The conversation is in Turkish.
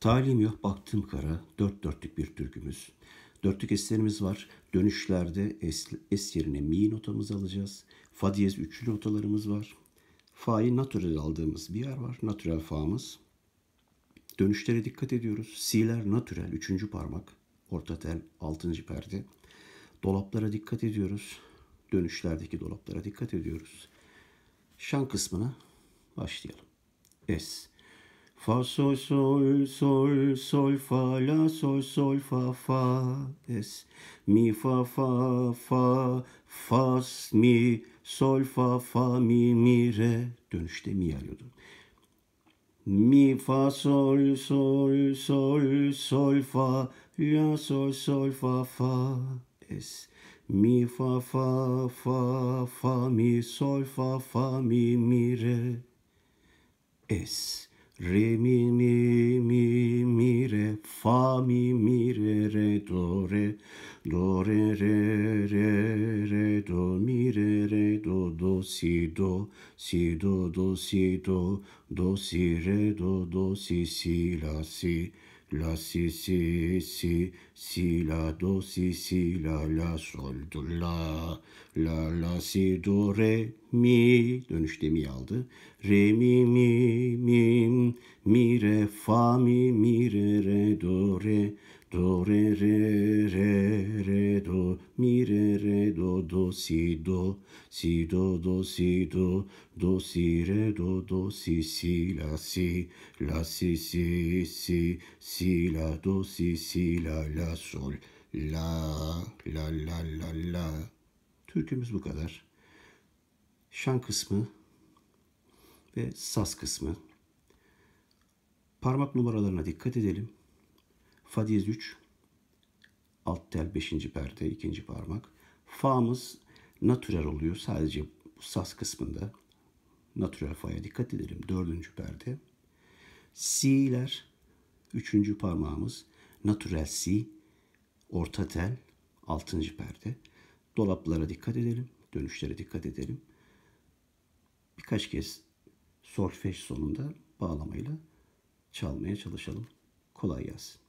Talim yok baktım kara, dört dörtlük bir türkümüz. Dörtlük eserimiz var. Dönüşlerde es, es yerine mi notamızı alacağız. Fa diyez üçlü notalarımız var. Fa'yı natural aldığımız bir yer var. natural fa'mız. Dönüşlere dikkat ediyoruz. Si'ler natural üçüncü parmak. Orta tel, altıncı perde. Dolaplara dikkat ediyoruz. Dönüşlerdeki dolaplara dikkat ediyoruz. Şan kısmına başlayalım. Es. Fa sol sol sol sol fa la sol sol fa fa des mi fa fa fa fa mi sol fa fa mi mi re dönüşte mi alıyordu. Mi fa sol sol sol sol fa la sol sol fa fa es mi fa fa fa fa mi sol fa fa mi mi re es. Re mi mi mi mi re fa mi mi re re do re do re re re re do mi re re do do si do si do do si do do si re do do si si la si La si si si si la do si si la la sol do la la la si do re mi dönüşte mi aldı. Re mi mi mi mi re fa mi mi re re do re do re mi re re do do si do si do do si do do si re do do si si la si la si si si si la do si si la la sol la la la la la Türkümüz bu kadar. Şan kısmı ve saz kısmı. Parmak numaralarına dikkat edelim. Fa diyez 3, alt tel 5. perde 2. parmak. Fa'mız natürel oluyor sadece sas kısmında. Natürel fa'ya dikkat edelim. 4. perde. Si'ler 3. parmağımız natürel si orta tel 6. perde. Dolaplara dikkat edelim. Dönüşlere dikkat edelim. Birkaç kez solfej sonunda bağlamayla çalmaya çalışalım. Kolay gelsin.